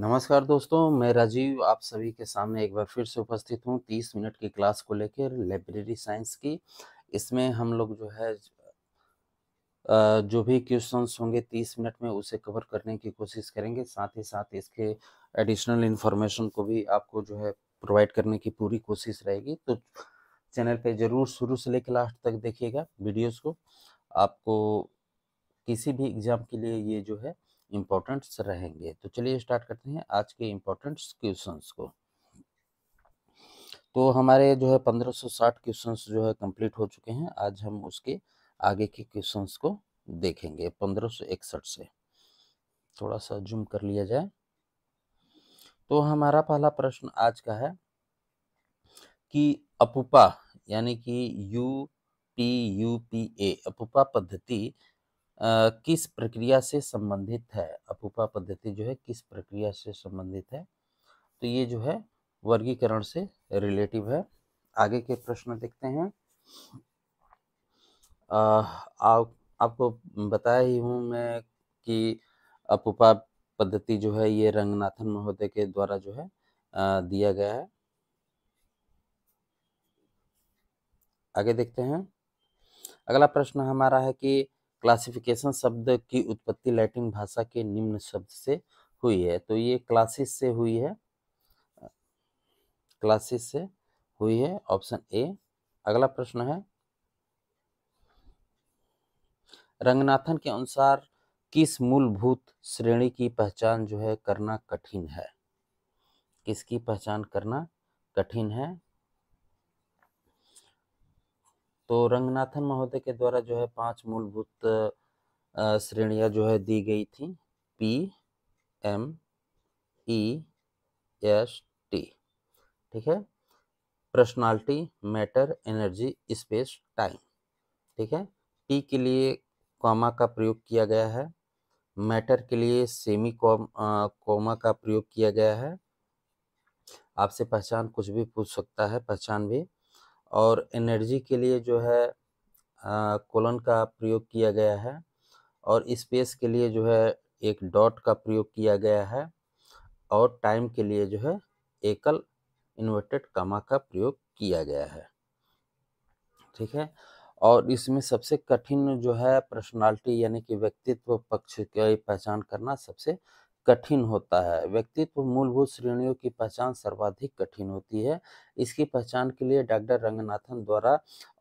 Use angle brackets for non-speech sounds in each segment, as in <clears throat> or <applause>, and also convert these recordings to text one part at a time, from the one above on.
नमस्कार दोस्तों मैं राजीव आप सभी के सामने एक बार फिर से उपस्थित हूँ तीस मिनट की क्लास को लेकर लाइब्रेरी साइंस की इसमें हम लोग जो है जो भी क्वेश्चंस होंगे तीस मिनट में उसे कवर करने की कोशिश करेंगे साथ ही साथ इसके एडिशनल इन्फॉर्मेशन को भी आपको जो है प्रोवाइड करने की पूरी कोशिश रहेगी तो चैनल पे ज़रूर शुरू से लेकर लास्ट तक देखिएगा वीडियोज़ को आपको किसी भी एग्ज़ाम के लिए ये जो है इम्पोर्टेंट्स रहेंगे तो चलिए स्टार्ट करते हैं आज के इम्पोर्टेंट्स क्वेश्चंस को तो हमारे जो है 1560 क्वेश्चंस जो है कंप्लीट हो चुके हैं आज हम उसके आगे के क्वेश्चंस को देखेंगे 1561 से थोड़ा सा जूम कर लिया जाए तो हमारा पहला प्रश्न आज का है कि अपुपा यानी कि U P U P A अपुपा पद्धति किस प्रक्रिया से संबंधित है अपूपा पद्धति जो है किस प्रक्रिया से संबंधित है तो ये जो है वर्गीकरण से रिलेटिव है आगे के प्रश्न देखते हैं आ, आपको बताया ही हूँ मैं कि अपूपा पद्धति जो है ये रंगनाथन महोदय के द्वारा जो है आ, दिया गया है आगे देखते हैं अगला प्रश्न हमारा है कि क्लासिफिकेशन शब्द की उत्पत्ति लैटिन भाषा के निम्न शब्द से हुई है तो ये क्लासेस से हुई है क्लासेस से हुई है ऑप्शन ए अगला प्रश्न है रंगनाथन के अनुसार किस मूलभूत श्रेणी की पहचान जो है करना कठिन है किसकी पहचान करना कठिन है तो रंगनाथन महोदय के द्वारा जो है पांच मूलभूत श्रेणियां जो है दी गई थी P M E S T ठीक है personality matter energy space time ठीक है टी के लिए कॉमा का प्रयोग किया गया है मैटर के लिए सेमी कॉमा का प्रयोग किया गया है आपसे पहचान कुछ भी पूछ सकता है पहचान भी और एनर्जी के लिए जो है कोलन का प्रयोग किया गया है और स्पेस के लिए जो है एक डॉट का प्रयोग किया गया है और टाइम के लिए जो है एकल इन्वर्टेड कामा का प्रयोग किया गया है ठीक है और इसमें सबसे कठिन जो है पर्सनालिटी यानी कि व्यक्तित्व पक्ष की पहचान करना सबसे कठिन होता है व्यक्तित्व मूलभूत श्रेणियों की पहचान सर्वाधिक कठिन होती है इसकी पहचान के लिए डॉक्टर रंगनाथन द्वारा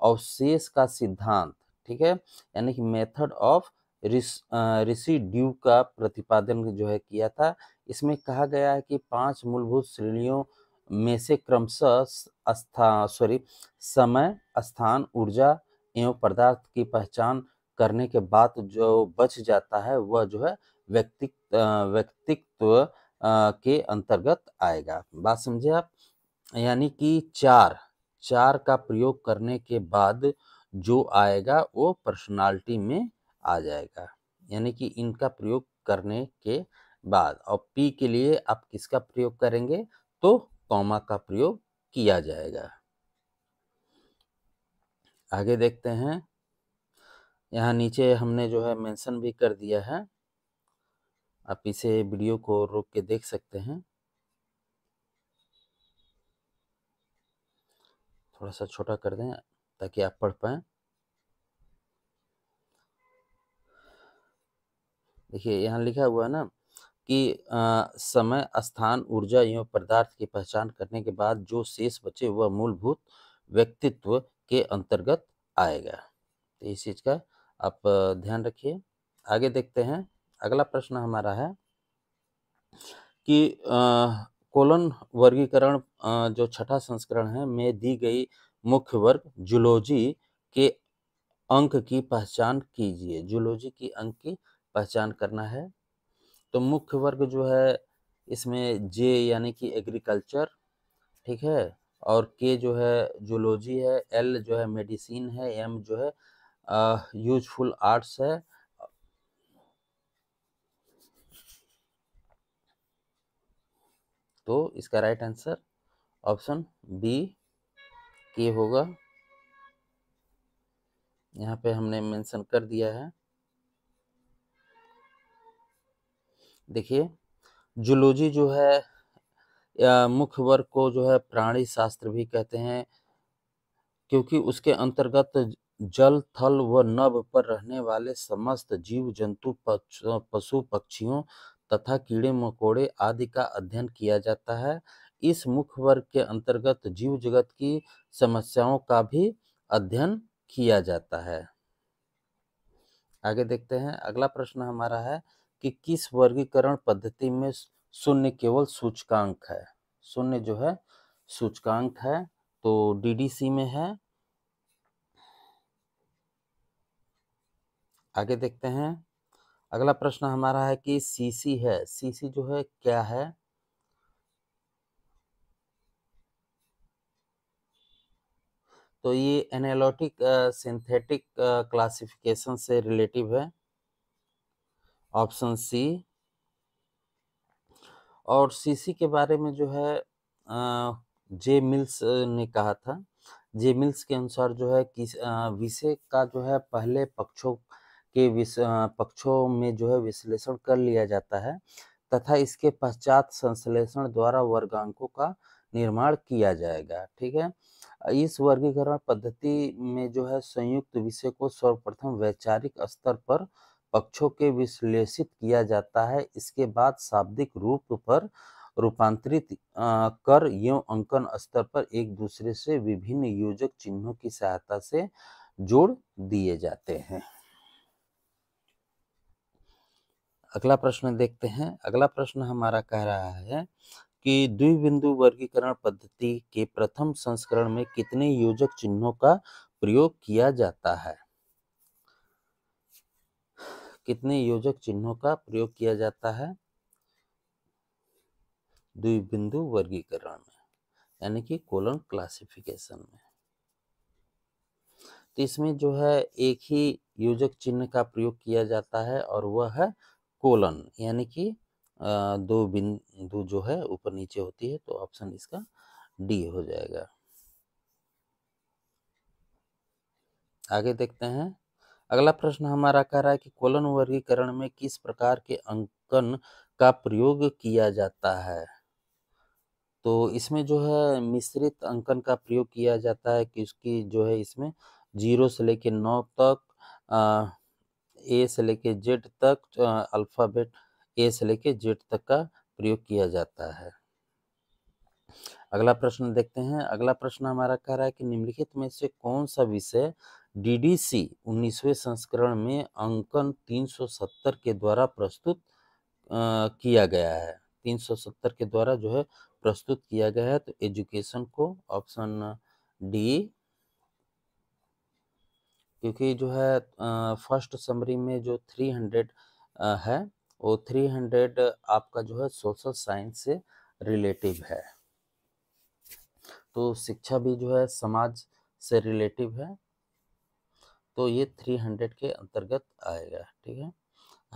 अवशेष का सिद्धांत ठीक है यानी कि मेथड ऑफ ड्यू का प्रतिपादन जो है किया था इसमें कहा गया है कि पांच मूलभूत श्रेणियों में से क्रमशः सॉरी समय स्थान ऊर्जा एवं पदार्थ की पहचान करने के बाद जो बच जाता है वह जो है व्यक्ति व्यक्तित्व के अंतर्गत आएगा बात समझे आप यानी कि चार चार का प्रयोग करने के बाद जो आएगा वो पर्सनालिटी में आ जाएगा यानी कि इनका प्रयोग करने के बाद और पी के लिए आप किसका प्रयोग करेंगे तो कॉमा का प्रयोग किया जाएगा आगे देखते हैं यहाँ नीचे हमने जो है मेंशन भी कर दिया है आप इसे वीडियो को रोक के देख सकते हैं थोड़ा सा छोटा कर दें ताकि आप पढ़ पाए देखिए यहाँ लिखा हुआ है ना कि आ, समय स्थान ऊर्जा एवं पदार्थ की पहचान करने के बाद जो शेष बचे वह मूलभूत व्यक्तित्व के अंतर्गत आएगा तो इस चीज़ का आप ध्यान रखिए आगे देखते हैं अगला प्रश्न हमारा है कि कोलन वर्गीकरण जो छठा संस्करण है में दी गई मुख्य वर्ग जुलोजी के अंक की पहचान कीजिए जूलॉजी की अंक की पहचान करना है तो मुख्य वर्ग जो है इसमें जे यानी कि एग्रीकल्चर ठीक है और के जो है जूलॉजी है एल जो है मेडिसिन है एम जो है यूजफुल आर्ट्स है तो इसका राइट आंसर ऑप्शन बी के होगा यहाँ पे हमने मेंशन कर दिया है देखिए जुलोजी जो है मुख्य वर्ग को जो है प्राणी शास्त्र भी कहते हैं क्योंकि उसके अंतर्गत जल थल व नभ पर रहने वाले समस्त जीव जंतु पशु पक्षियों तथा कीड़े मकोड़े आदि का अध्ययन किया जाता है इस मुख्य वर्ग के अंतर्गत जीव जगत की समस्याओं का भी अध्ययन किया जाता है आगे देखते हैं अगला प्रश्न हमारा है कि किस वर्गीकरण पद्धति में शून्य केवल सूचकांक है शून्य जो है सूचकांक है तो डीडीसी में है आगे देखते हैं अगला प्रश्न हमारा है कि सीसी है सीसी जो है क्या है तो ये एनालॉटिक सिंथेटिक क्लासिफिकेशन से रिलेटिव है ऑप्शन सी और सीसी के बारे में जो है जे मिल्स ने कहा था जे मिल्स के अनुसार जो है किस विषय का जो है पहले पक्षों के पक्षों में जो है विश्लेषण कर लिया जाता है तथा इसके पश्चात संश्लेषण द्वारा वर्गांकों का निर्माण किया जाएगा ठीक है इस वर्गीकरण पद्धति में जो है संयुक्त विषय को सर्वप्रथम वैचारिक स्तर पर पक्षों के विश्लेषित किया जाता है इसके बाद शाब्दिक रूप पर रूपांतरित कर यों अंकन स्तर पर एक दूसरे से विभिन्न योजक चिन्हों की सहायता से जोड़ दिए जाते हैं अगला प्रश्न देखते हैं अगला प्रश्न हमारा कह रहा है कि द्विबिंदु वर्गीकरण पद्धति के प्रथम संस्करण में कितने योजक चिन्हों का प्रयोग किया जाता है कितने योजक चिन्हों का प्रयोग किया जाता है द्विबिंदु वर्गीकरण में यानी कि कोलन क्लासिफिकेशन में तो इसमें जो है एक ही योजक चिन्ह का प्रयोग किया जाता है और वह है कोलन यानी कि दो बिंदु जो है ऊपर नीचे होती है तो ऑप्शन इसका डी हो जाएगा आगे देखते हैं अगला प्रश्न हमारा कह रहा है कि कोलन वर्गीकरण में किस प्रकार के अंकन का प्रयोग किया जाता है तो इसमें जो है मिश्रित अंकन का प्रयोग किया जाता है कि उसकी जो है इसमें जीरो से लेकर नौ तक ए से लेके जेड तक अल्फ़ाबेट ए से लेके जेड तक का प्रयोग किया जाता है अगला प्रश्न देखते हैं अगला प्रश्न हमारा कह रहा है कि निम्नलिखित में से कौन सा विषय डीडीसी उन्नीसवें संस्करण में अंकन 370 के द्वारा प्रस्तुत किया गया है 370 के द्वारा जो है प्रस्तुत किया गया है तो एजुकेशन को ऑप्शन डी क्योंकि जो है फर्स्ट समरी में जो थ्री हंड्रेड है वो थ्री हंड्रेड आपका जो है सोशल साइंस से रिलेटिव है तो शिक्षा भी जो है समाज से रिलेटिव है तो ये थ्री हंड्रेड के अंतर्गत आएगा ठीक है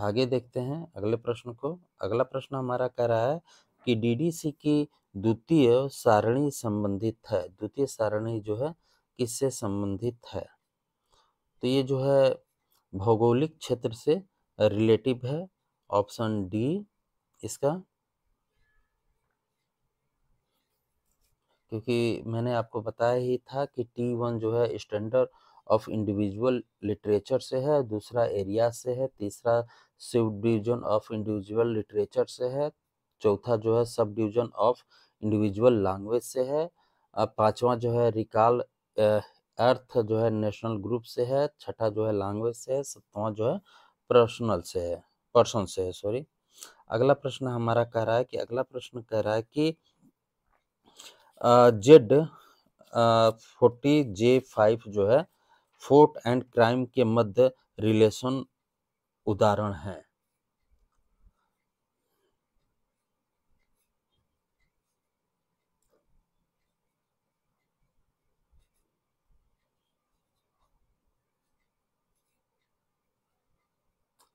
आगे देखते हैं अगले प्रश्न को अगला प्रश्न हमारा कह रहा है कि डीडीसी की द्वितीय सारणी संबंधित है द्वितीय सारणी जो है किससे संबंधित है तो ये जो है भौगोलिक क्षेत्र से रिलेटिव है ऑप्शन डी इसका क्योंकि मैंने आपको बताया ही था कि टी वन जो है स्टैंडर्ड ऑफ इंडिविजुअल लिटरेचर से है दूसरा एरिया से है तीसरा sub division of individual literature से है चौथा जो है sub division of individual language से है पांचवा जो है रिकॉल अर्थ जो है नेशनल ग्रुप से है छठा जो है लैंग्वेज से है सत्तवा जो है पर्सनल से है पर्सन से है सॉरी अगला प्रश्न हमारा कह रहा है कि अगला प्रश्न कह रहा है कि जेड फोर्टी जे फाइव जो है फोर्ट एंड क्राइम के मध्य रिलेशन उदाहरण है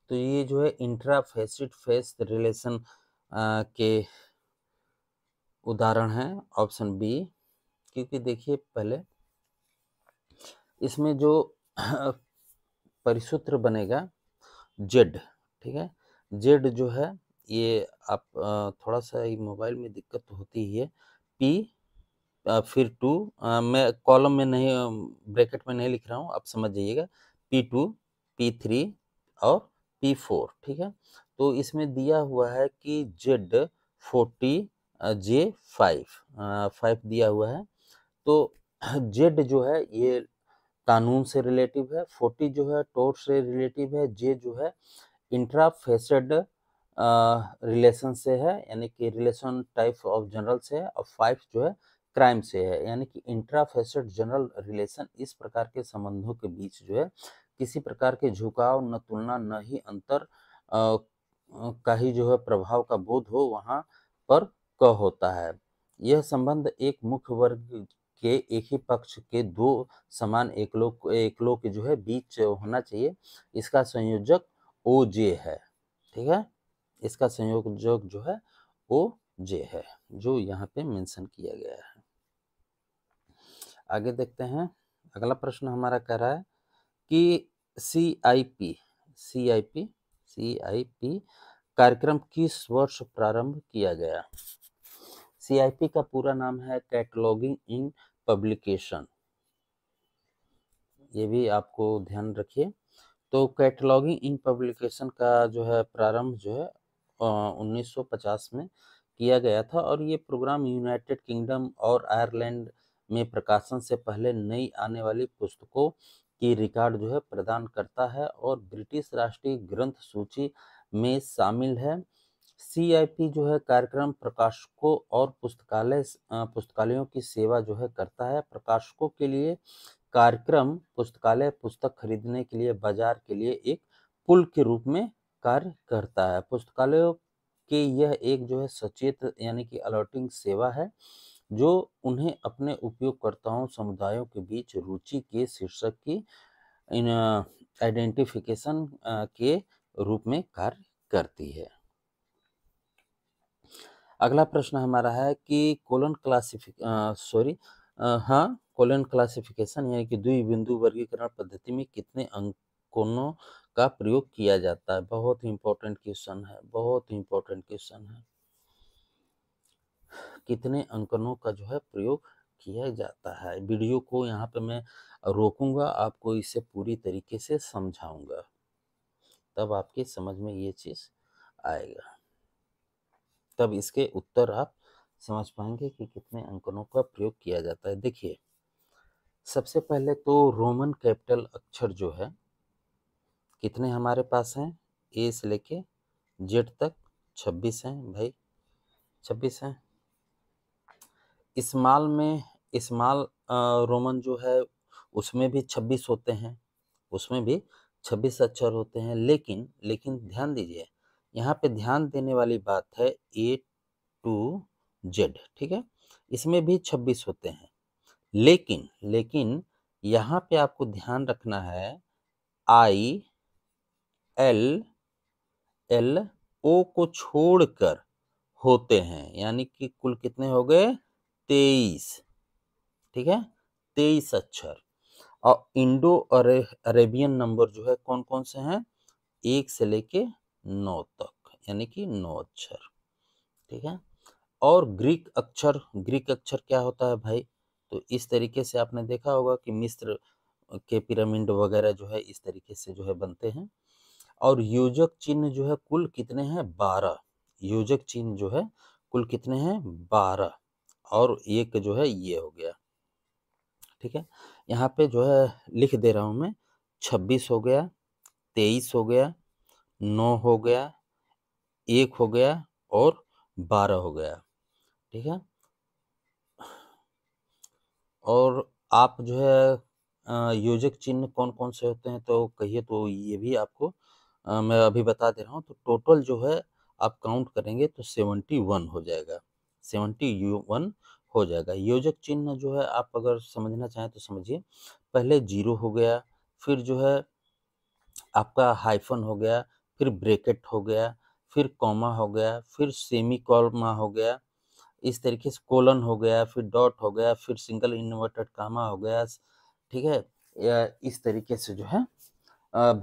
तो ये जो है इंट्राफेसिड फेस रिलेशन के उदाहरण है ऑप्शन बी क्योंकि देखिए पहले इसमें जो <clears throat> परिसूत्र बनेगा जेड ठीक है जेड जो है ये आप थोड़ा सा ही मोबाइल में दिक्कत तो होती ही है पी फिर टू मैं कॉलम में नहीं ब्रैकेट में नहीं लिख रहा हूँ आप समझ जाइएगा पी टू पी थ्री और पी फोर ठीक है तो इसमें दिया हुआ है कि Z forty J five five दिया हुआ है तो जेड <clears throat> जो है ये कानून से रिलेटिव है फोर्टी जो है टोर से रिलेटिव है जे जो है इंट्राफेसड रिलेशन से है यानी कि रिलेशन टाइप ऑफ जनरल से है और फाइव जो है क्राइम से है यानी कि इंट्राफेसड जनरल रिलेशन इस प्रकार के संबंधों के बीच जो है किसी प्रकार के झुकाव न तुलना न ही अंतर का ही जो है प्रभाव का बोध हो वहाँ पर क होता है यह संबंध एक मुख्य वर्ग के एक ही पक्ष के दो समान एकलों एकलों के जो है बीच होना चाहिए इसका संयोजक ओ जे है ठीक है इसका संयोजक जो है ओ जे है जो यहाँ पे मेंशन किया गया है आगे देखते हैं अगला प्रश्न हमारा कह रहा है कि सी आई पी कार्यक्रम किस वर्ष प्रारंभ किया गया सी आई पी का पूरा नाम है कैटलॉगिंग इन पब्लिकेशन ये भी आपको ध्यान रखिए तो कैटलॉगिंग इन पब्लिकेशन का जो है प्रारंभ जो है उन्नीस में किया गया था और ये प्रोग्राम यूनाइटेड किंगडम और आयरलैंड में प्रकाशन से पहले नई आने वाली पुस्तकों की रिकॉर्ड जो है प्रदान करता है और ब्रिटिश राष्ट्रीय ग्रंथ सूची में शामिल है सीआईपी जो है कार्यक्रम प्रकाशकों और पुस्तकालय पुस्तकालयों की सेवा जो है करता है प्रकाशकों के लिए कार्यक्रम पुस्तकालय पुस्तक खरीदने के लिए बाजार के लिए एक पुल के रूप में कार्य करता है पुस्तकालयों के यह एक जो है सचेत यानी कि अलॉटिंग सेवा है जो उन्हें अपने उपयोगकर्ताओं समुदायों के बीच रुचि के शीर्षक की इन आइडेंटिफिकेशन के रूप में कार्य करती है अगला प्रश्न हमारा है कि कोलन क्लासिफिक सॉरी हाँ कोलन क्लासिफिकेशन यानी कि द्वि बिंदु वर्गीकरण पद्धति में कितने अंकोनों का प्रयोग किया जाता है बहुत ही इंपॉर्टेंट क्वेश्चन है बहुत ही इंपॉर्टेंट क्वेश्चन है कितने अंकनों का जो है प्रयोग किया जाता है वीडियो को यहाँ पे मैं रोकूंगा आपको इसे पूरी तरीके से समझाऊंगा तब आपके समझ में ये चीज़ आएगा तब इसके उत्तर आप समझ पाएंगे कि कितने अंकनों का प्रयोग किया जाता है देखिए सबसे पहले तो रोमन कैपिटल अक्षर जो है कितने हमारे पास हैं ए से लेके जेड तक छब्बीस हैं भाई छब्बीस हैं इस्माल में इस्माल रोमन जो है उसमें भी छब्बीस होते हैं उसमें भी छब्बीस अक्षर होते हैं लेकिन लेकिन ध्यान दीजिए यहाँ पे ध्यान देने वाली बात है ए टू जेड ठीक है इसमें भी छब्बीस होते हैं लेकिन लेकिन यहाँ पे आपको ध्यान रखना है आई एल एल ओ को छोड़कर होते हैं यानी कि कुल कितने हो गए तेईस ठीक है तेईस अक्षर और इंडो अरे, अरेबियन नंबर जो है कौन कौन से हैं एक से लेके नौ तक यानी कि नौ अक्षर ठीक है और ग्रीक अक्षर ग्रीक अक्षर क्या होता है भाई तो इस तरीके से आपने देखा होगा कि मिस्र के पिरामिड वगैरह जो है इस तरीके से जो है बनते हैं और योजक चिन्ह जो है कुल कितने हैं बारह योजक चिन्ह जो है कुल कितने हैं बारह और एक जो है ये हो गया ठीक है यहाँ पे जो है लिख दे रहा हूँ मैं छब्बीस हो गया तेईस हो गया नौ हो गया एक हो गया और बारह हो गया ठीक है और आप जो है योजक चिन्ह कौन कौन से होते हैं तो कहिए तो ये भी आपको मैं अभी बता दे रहा हूँ तो टोटल जो है आप काउंट करेंगे तो सेवेंटी वन हो जाएगा सेवेंटी यू वन हो जाएगा योजक चिन्ह जो है आप अगर समझना चाहें तो समझिए पहले जीरो हो गया फिर जो है आपका हाइफन हो गया फिर ब्रेकेट हो गया फिर कॉमा हो गया फिर सेमी कॉलमा हो गया इस तरीके से कोलन हो गया फिर डॉट हो गया फिर सिंगल इन्वर्टेड कामा हो गया ठीक है या इस तरीके से जो है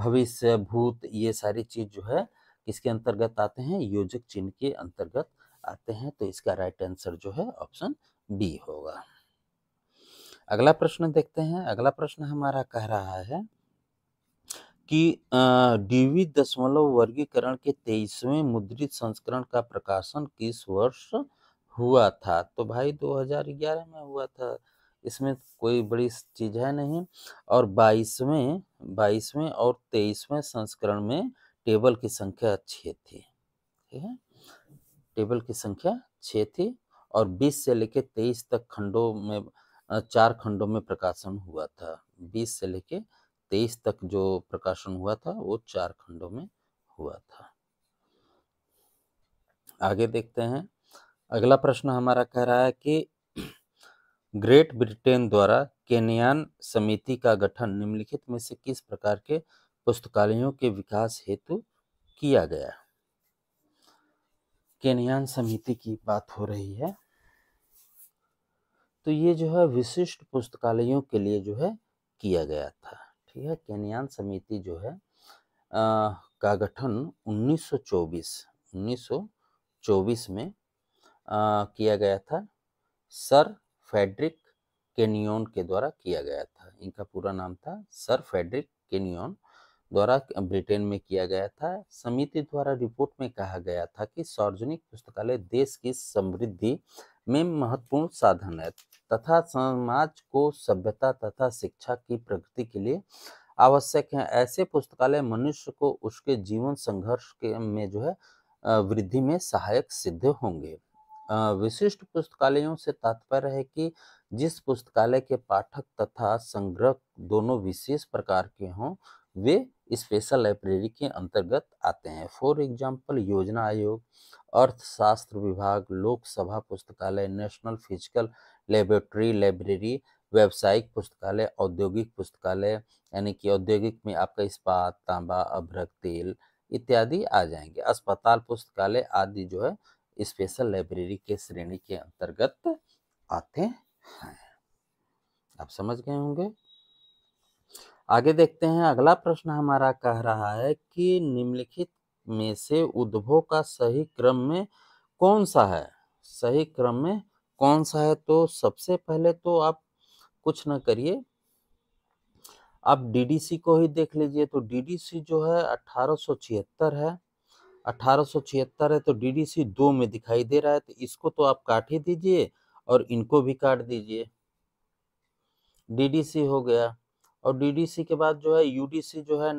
भविष्य भूत ये सारी चीज़ जो है किसके अंतर्गत आते हैं योजक चिन्ह के अंतर्गत आते हैं तो इसका राइट आंसर जो है ऑप्शन बी होगा अगला प्रश्न देखते हैं अगला प्रश्न हमारा कह रहा है कि डीवी दशमलव वर्गीकरण के तेईसवें मुद्रित संस्करण का प्रकाशन किस वर्ष हुआ था तो भाई 2011 में हुआ था इसमें कोई बड़ी चीज़ है नहीं और बाईसवें बाईसवें और तेईसवें संस्करण में टेबल की संख्या अच्छी थी ठीक है टेबल की संख्या छः थी और 20 से लेकर 23 तक खंडों में चार खंडों में प्रकाशन हुआ था 20 से लेकर 23 तक जो प्रकाशन हुआ था वो चार खंडों में हुआ था आगे देखते हैं अगला प्रश्न हमारा कह रहा है कि ग्रेट ब्रिटेन द्वारा केनियान समिति का गठन निम्नलिखित में से किस प्रकार के पुस्तकालयों के विकास हेतु किया गया केनयान समिति की बात हो रही है तो ये जो है विशिष्ट पुस्तकालयों के लिए जो है किया गया था ठीक है केनयान समिति जो है आ, का गठन 1924 1924 में आ, किया गया था सर फेडरिक केनियोन के द्वारा किया गया था इनका पूरा नाम था सर फेडरिक केनियोन द्वारा ब्रिटेन में किया गया था समिति द्वारा रिपोर्ट में कहा गया था कि सार्वजनिक पुस्तकालय देश की समृद्धि में महत्वपूर्ण साधन है तथा समाज को सभ्यता तथा शिक्षा की प्रगति के लिए आवश्यक है ऐसे पुस्तकालय मनुष्य को उसके जीवन संघर्ष के में जो है वृद्धि में सहायक सिद्ध होंगे विशिष्ट पुस्तकालयों से तात्पर्य है कि जिस पुस्तकालय के पाठक तथा संग्रह दोनों विशेष प्रकार के हों वे स्पेशल लाइब्रेरी के अंतर्गत आते हैं फॉर एग्जाम्पल योजना आयोग अर्थशास्त्र विभाग लोकसभा पुस्तकालय नेशनल फिजिकल लेबोरेटरी लाइब्रेरी व्यावसायिक पुस्तकालय औद्योगिक पुस्तकालय यानी कि औद्योगिक में आपका इस्पात तांबा अभ्रक तेल इत्यादि आ जाएंगे अस्पताल पुस्तकालय आदि जो है स्पेशल लाइब्रेरी के श्रेणी के अंतर्गत आते हैं आप समझ गए होंगे आगे देखते हैं अगला प्रश्न हमारा कह रहा है कि निम्नलिखित में से उद्भव का सही क्रम में कौन सा है सही क्रम में कौन सा है तो सबसे पहले तो आप कुछ ना करिए आप डीडीसी को ही देख लीजिए तो डीडीसी जो है अठारह है अठारह है तो डीडीसी दो में दिखाई दे रहा है तो इसको तो आप काट ही दीजिए और इनको भी काट दीजिए डीडीसी हो गया और डीडीसी के बाद जो है यूडीसी जो है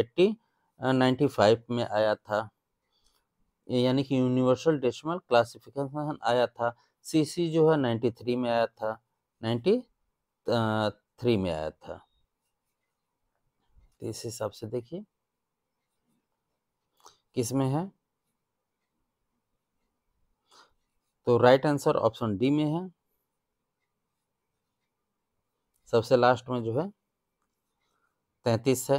एट्टी नाइन्टी फाइव में आया था यानी कि यूनिवर्सल डेसिमल क्लासिफिकेशन आया था सीसी जो है नाइन्टी थ्री में आया था नाइन्टी थ्री में आया था तो इस हिसाब से देखिए किस में है तो राइट आंसर ऑप्शन डी में है सबसे लास्ट में जो है तैतीस है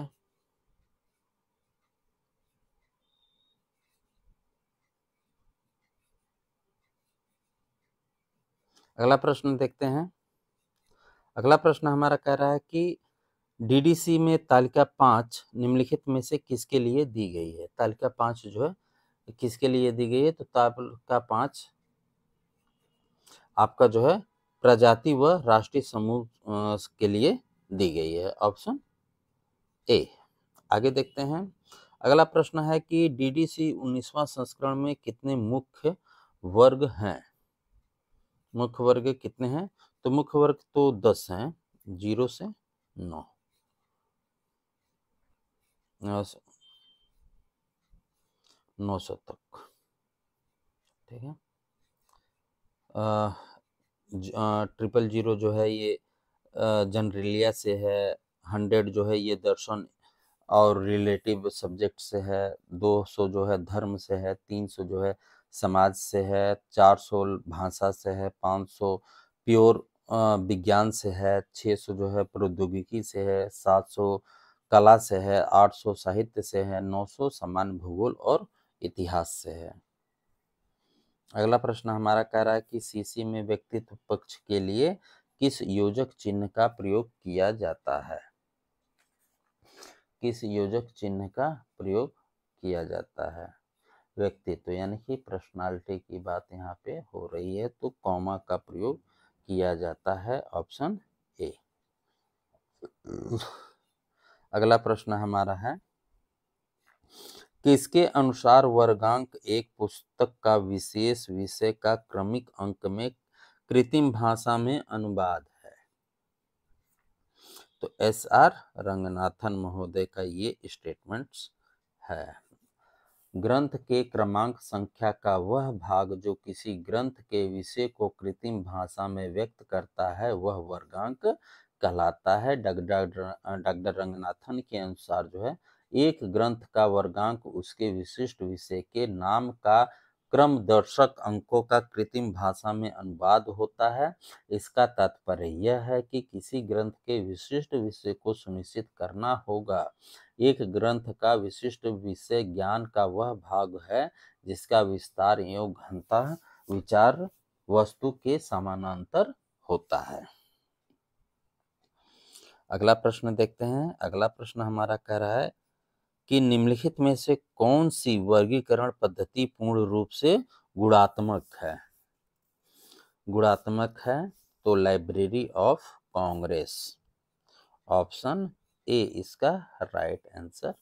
अगला प्रश्न देखते हैं अगला प्रश्न हमारा कह रहा है कि डीडीसी में तालिका पांच निम्नलिखित में से किसके लिए दी गई है तालिका पांच जो है किसके लिए दी गई है तो तालिका पांच आपका जो है प्रजाति व राष्ट्रीय समूह के लिए दी गई है ऑप्शन ए आगे देखते हैं अगला प्रश्न है कि डीडीसी डी संस्करण में कितने मुख्य वर्ग हैं मुख्य वर्ग कितने हैं तो मुख्य वर्ग तो दस हैं जीरो से नौ नौ सौ तक ठीक है ट्रिपल जीरो जो है ये जनरलिया से है हंड्रेड जो है ये दर्शन और रिलेटिव सब्जेक्ट से है दो सौ जो है धर्म से है तीन सौ जो है समाज से है चार सौ भाषा से है पाँच सौ प्योर विज्ञान से है छः सौ जो है प्रौद्योगिकी से है सात सौ कला से है आठ सौ साहित्य से है नौ सौ सामान्य भूगोल और इतिहास से है अगला प्रश्न हमारा कह रहा है कि सीसी में व्यक्तित्व पक्ष के लिए किस योजक चिन्ह का प्रयोग किया जाता है किस योजक चिन्ह का प्रयोग किया जाता है व्यक्तित्व यानी कि पर्सनालिटी की बात यहाँ पे हो रही है तो कॉमा का प्रयोग किया जाता है ऑप्शन ए अगला प्रश्न हमारा है किसके अनुसार वर्गांक एक पुस्तक का विशेष विषय का क्रमिक अंक में कृत्रिम भाषा में अनुवाद है तो एस आर रंगनाथन महोदय का ये स्टेटमेंट्स है ग्रंथ के क्रमांक संख्या का वह भाग जो किसी ग्रंथ के विषय को कृत्रिम भाषा में व्यक्त करता है वह वर्गांक कहलाता है डॉक्टर डॉक्टर रंगनाथन के अनुसार जो है एक ग्रंथ का वर्गांक उसके विशिष्ट विषय के नाम का क्रम दर्शक अंकों का कृत्रिम भाषा में अनुवाद होता है इसका तात्पर्य यह है कि किसी ग्रंथ के विशिष्ट विषय को सुनिश्चित करना होगा एक ग्रंथ का विशिष्ट विषय ज्ञान का वह भाग है जिसका विस्तार एवं घनता विचार वस्तु के समानांतर होता है अगला प्रश्न देखते हैं अगला प्रश्न हमारा कह रहा है कि निम्नलिखित में से कौन सी वर्गीकरण पद्धति पूर्ण रूप से गुणात्मक है गुणात्मक है तो library of Congress option A इसका राइट आंसर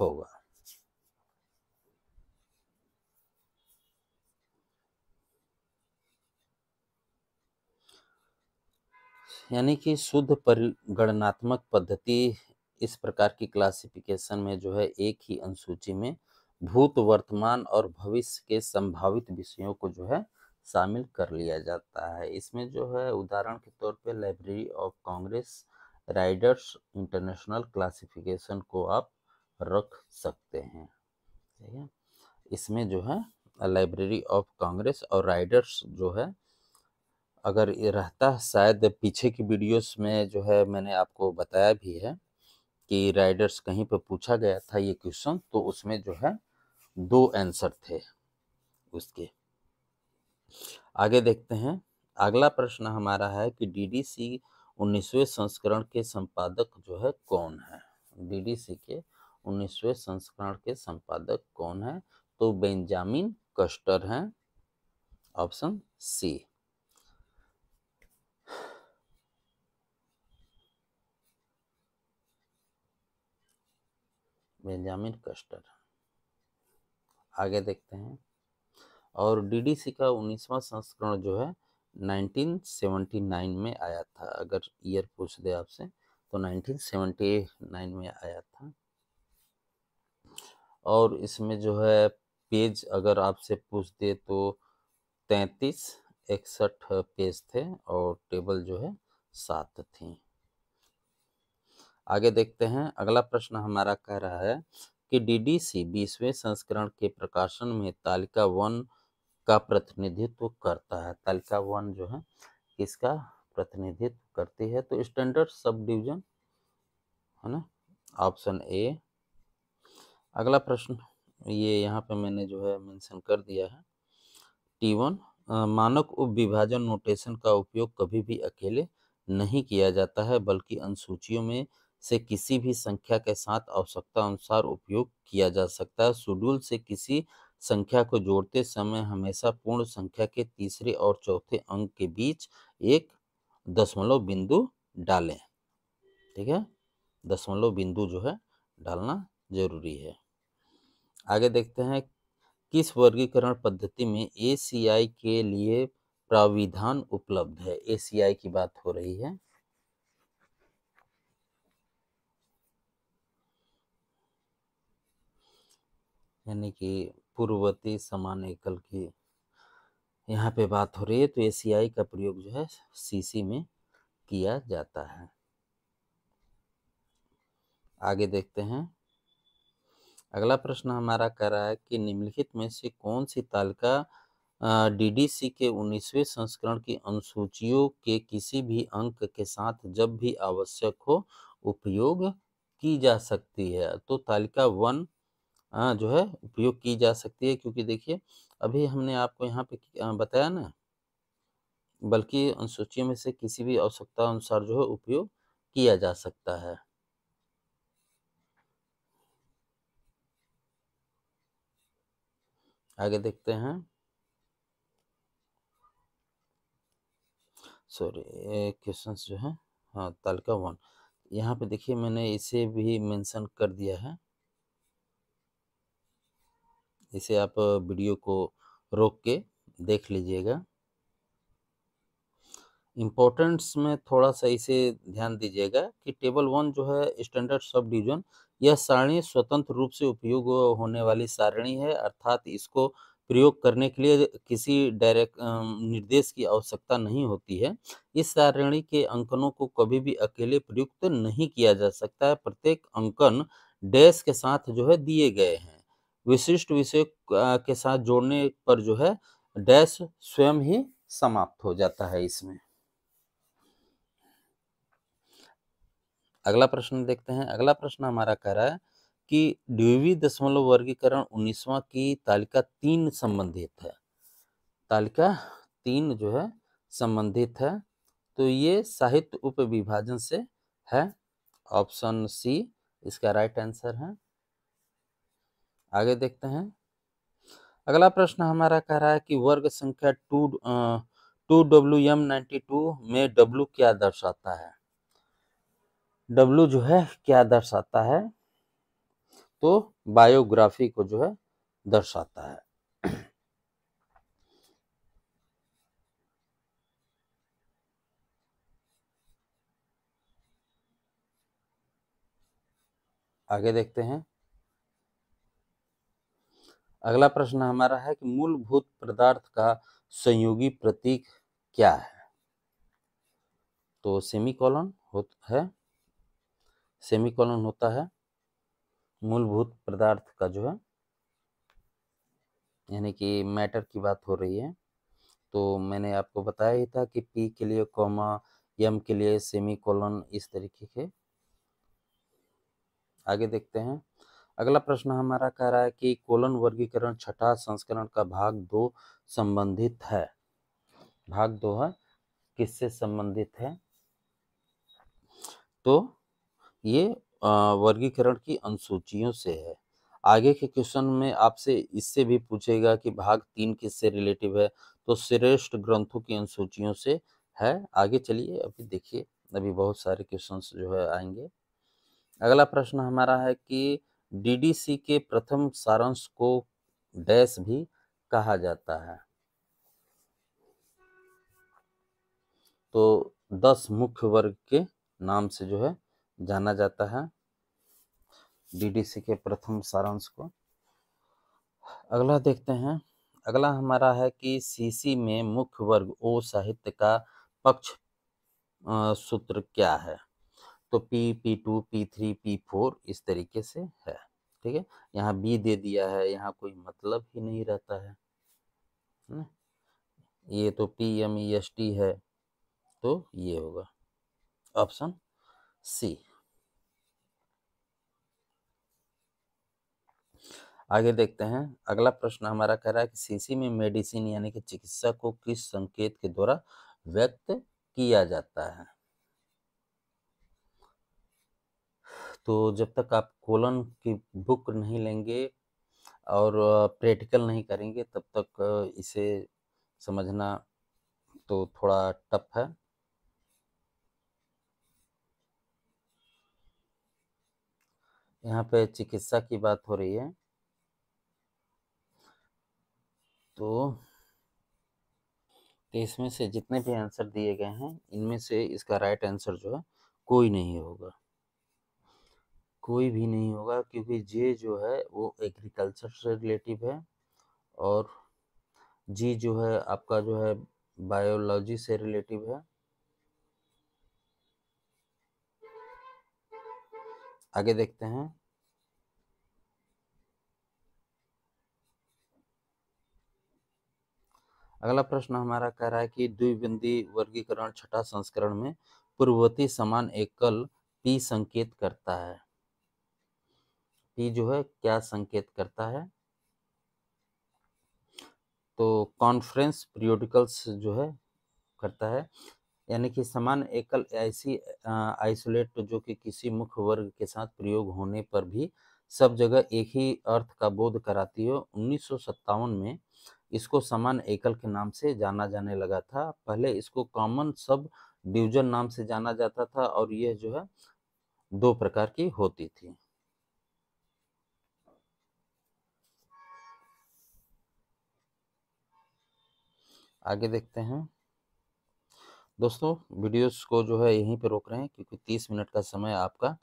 होगा यानी कि शुद्ध परिगणनात्मक पद्धति इस प्रकार की क्लासिफिकेशन में जो है एक ही अनुसूची में भूत वर्तमान और भविष्य के संभावित विषयों को जो है शामिल कर लिया जाता है इसमें जो है उदाहरण के तौर पे library of Congress Rider's international classification को आप रख सकते हैं ठीक है इसमें जो है लाइब्रेरी ऑफ कांग्रेस और राइडर्स जो है अगर ये रहता शायद पीछे की वीडियोस में जो है मैंने आपको बताया भी है कि राइडर्स कहीं पर पूछा गया था ये क्वेश्चन तो उसमें जो है दो आंसर थे उसके आगे देखते हैं अगला प्रश्न हमारा है कि डीडीसी उन्नीसवें संस्करण के संपादक जो है कौन है डीडीसी के उन्नीसवें संस्करण के संपादक कौन है तो बेंजामिन कस्टर हैं ऑप्शन सी बेंजामिन कस्टर आगे देखते हैं और डीडीसी का उन्नीसवा संस्करण जो है 1979 में आया था अगर ईयर पूछ दे आपसे तो 1979 में आया था और इसमें जो है पेज अगर आपसे पूछ दे तो 33 इकसठ पेज थे और टेबल जो है सात थी आगे देखते हैं अगला प्रश्न हमारा कह रहा है कि डीडीसी बीसवें संस्करण के प्रकाशन में तालिका वन का प्रतिनिधित्व करता है तालिका वन जो है किसका प्रतिनिधित्व करती है तो स्टैंडर्ड सब डिविजन है ना ऑप्शन ए अगला प्रश्न ये यहाँ पे मैंने जो है मेंशन कर दिया है टी वन मानक उप विभाजन नोटेशन का उपयोग कभी भी अकेले नहीं किया जाता है बल्कि अनुसूचियों में से किसी भी संख्या के साथ आवश्यकता अनुसार उपयोग किया जा सकता है शेड्यूल से किसी संख्या को जोड़ते समय हमेशा पूर्ण संख्या के तीसरे और चौथे अंक के बीच एक दशमलव बिंदु डालें ठीक है दशमलव बिंदु जो है डालना जरूरी है आगे देखते हैं किस वर्गीकरण पद्धति में ए के लिए प्राविधान उपलब्ध है ए की बात हो रही है यानी कि पूर्ववर्ती समान एकल की यहाँ पे बात हो रही है तो ए का प्रयोग जो है सीसी में किया जाता है आगे देखते हैं अगला प्रश्न हमारा कह रहा है कि निम्नलिखित में से कौन सी तालिका डीडीसी के 19वें संस्करण की अनुसूचियों के किसी भी अंक के साथ जब भी आवश्यक हो उपयोग की जा सकती है तो तालिका वन हाँ, जो है उपयोग की जा सकती है क्योंकि देखिए अभी हमने आपको यहाँ पे बताया ना बल्कि उन सूचियों में से किसी भी आवश्यकता अनुसार जो है उपयोग किया जा सकता है आगे देखते हैं सॉरी क्वेश्चन जो है हाँ तालिका वन यहाँ पे देखिए मैंने इसे भी मेंशन कर दिया है इसे आप वीडियो को रोक के देख लीजिएगा इम्पोर्टेंट्स में थोड़ा सा इसे ध्यान दीजिएगा कि टेबल वन जो है स्टैंडर्ड सब डिवीजन यह सारणी स्वतंत्र रूप से उपयोग होने वाली सारणी है अर्थात इसको प्रयोग करने के लिए किसी डायरेक्ट निर्देश की आवश्यकता नहीं होती है इस सारणी के अंकनों को कभी भी अकेले प्रयुक्त नहीं किया जा सकता है प्रत्येक अंकन डैश के साथ जो है दिए गए हैं विशिष्ट विषय के साथ जोड़ने पर जो है डैश स्वयं ही समाप्त हो जाता है इसमें अगला प्रश्न देखते हैं अगला प्रश्न हमारा कह रहा है कि ड्यूवी दशमलव वर्गीकरण उन्नीसवा की तालिका तीन संबंधित है तालिका तीन जो है संबंधित है तो ये साहित्य उप विभाजन से है ऑप्शन सी इसका राइट आंसर है आगे देखते हैं अगला प्रश्न हमारा कह रहा है कि वर्ग संख्या two two W M ninety two में डब्ल्यू क्या दर्शाता है डब्ल्यू जो है क्या दर्शाता है तो बायोग्राफी को जो है दर्शाता है आगे देखते हैं अगला प्रश्न हमारा है कि मूलभूत पदार्थ का संयोगी प्रतीक क्या है तो सेमीकोलन होता है कॉलन होता है मूलभूत पदार्थ का जो है यानी कि मैटर की बात हो रही है तो मैंने आपको बताया ही था कि पी के लिए कॉमा यम के लिए सेमी कॉलन इस तरीके के आगे देखते हैं अगला प्रश्न हमारा कह रहा है कि कोलन वर्गीकरण छठा संस्करण का भाग दो संबंधित है भाग दो है किससे संबंधित है तो ये वर्गीकरण की अनुसूचियों से है आगे के क्वेश्चन में आपसे इससे भी पूछेगा कि भाग तीन किससे रिलेटिव है तो श्रेष्ठ ग्रंथों की अनुसूचियों से है आगे चलिए अभी देखिए अभी बहुत सारे क्वेश्चन जो है आएंगे अगला प्रश्न हमारा है कि डीडीसी के प्रथम सारांश को डैश भी कहा जाता है तो दस मुख्य वर्ग के नाम से जो है जाना जाता है डीडीसी के प्रथम सारांश को अगला देखते हैं अगला हमारा है कि सीसी में मुख्य वर्ग ओ साहित्य का पक्ष सूत्र क्या है तो P P2 P3 P4 इस तरीके से है ठीक है यहाँ B दे दिया है यहाँ कोई मतलब ही नहीं रहता है ना ये तो P M E S T है तो ये होगा ऑप्शन सी आगे देखते हैं अगला प्रश्न हमारा कह रहा है कि सीसी में मेडिसिन यानी कि चिकित्सा को किस संकेत के द्वारा व्यक्त किया जाता है तो जब तक आप कोलन की बुक नहीं लेंगे और प्रैक्टिकल नहीं करेंगे तब तक इसे समझना तो थोड़ा टफ है यहाँ पे चिकित्सा की बात हो रही है तो इसमें से जितने भी आंसर दिए गए हैं इनमें से इसका राइट आंसर जो है कोई नहीं होगा कोई भी नहीं होगा क्योंकि जे जो है वो एग्रीकल्चर से रिलेटिव है और जी जो है आपका जो है बायोलॉजी से रिलेटिव है आगे देखते हैं अगला प्रश्न हमारा कह रहा है कि द्विबिंदी वर्गीकरण छठा संस्करण में पूर्ववर्ती समान एकल पी संकेत करता है टी जो है क्या संकेत करता है तो कॉन्फ्रेंस पीरियोडिकल्स जो है करता है यानी कि समान एकल ऐसी आइसोलेट जो कि किसी मुख्य वर्ग के साथ प्रयोग होने पर भी सब जगह एक ही अर्थ का बोध कराती है उन्नीस में इसको समान एकल के नाम से जाना जाने लगा था पहले इसको कॉमन सब डिवीजन नाम से जाना जाता था और यह जो है दो प्रकार की होती थी आगे देखते हैं दोस्तों वीडियोस को जो है यहीं पर रोक रहे हैं क्योंकि तीस मिनट का समय आपका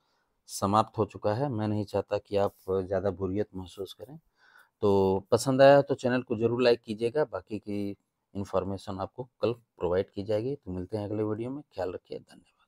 समाप्त हो चुका है मैं नहीं चाहता कि आप ज़्यादा बुरीत महसूस करें तो पसंद आया तो चैनल को ज़रूर लाइक कीजिएगा बाकी की इन्फॉर्मेशन आपको कल प्रोवाइड की जाएगी तो मिलते हैं अगले वीडियो में ख्याल रखिए धन्यवाद